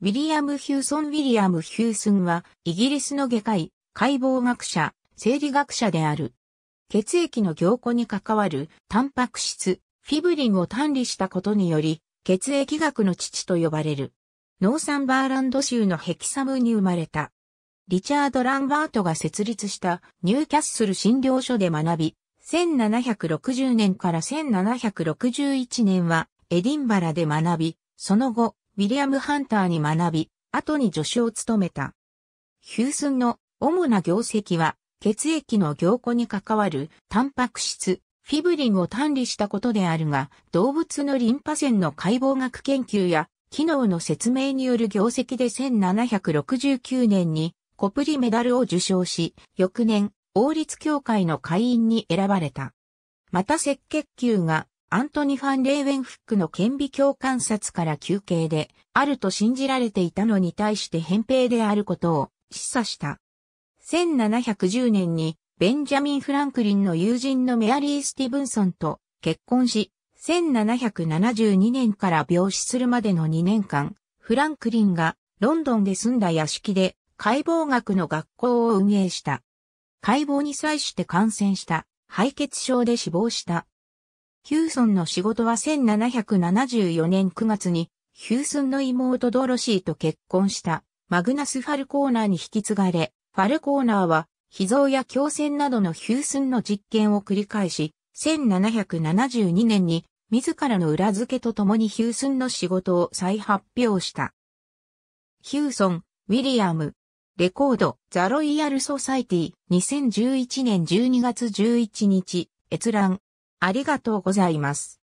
ウィリアム・ヒューソン・ウィリアム・ヒューソンは、イギリスの外科医、解剖学者、生理学者である。血液の凝固に関わる、タンパク質、フィブリンを単理したことにより、血液学の父と呼ばれる。ノーサンバーランド州のヘキサムに生まれた。リチャード・ランバートが設立したニューキャッスル診療所で学び、1760年から1761年はエディンバラで学び、その後、ウィリアム・ハンターに学び、後に助手を務めた。ヒュースンの主な業績は、血液の凝固に関わるタンパク質、フィブリンを単理したことであるが、動物のリンパ腺の解剖学研究や、機能の説明による業績で1769年にコプリメダルを受賞し、翌年、王立協会の会員に選ばれた。また赤血球がアントニ・ファン・レーウェンフックの顕微鏡観察から休憩で、あると信じられていたのに対して扁平であることを示唆した。1710年に、ベンジャミン・フランクリンの友人のメアリー・スティブンソンと結婚し、1772年から病死するまでの2年間、フランクリンがロンドンで住んだ屋敷で解剖学の学校を運営した。解剖に際して感染した、敗血症で死亡したヒューソンの仕事は1774年9月に、ヒューソンの妹ドロシーと結婚したマグナス・ファルコーナーに引き継がれ、ファルコーナーは、秘蔵や強戦などのヒューソンの実験を繰り返し、1772年に自らの裏付けとともにヒューソンの仕事を再発表した。ヒューソン、ウィリアム、レコード、ザ・ロイヤル・ソサイティ、2011年12月11日、閲覧。ありがとうございます。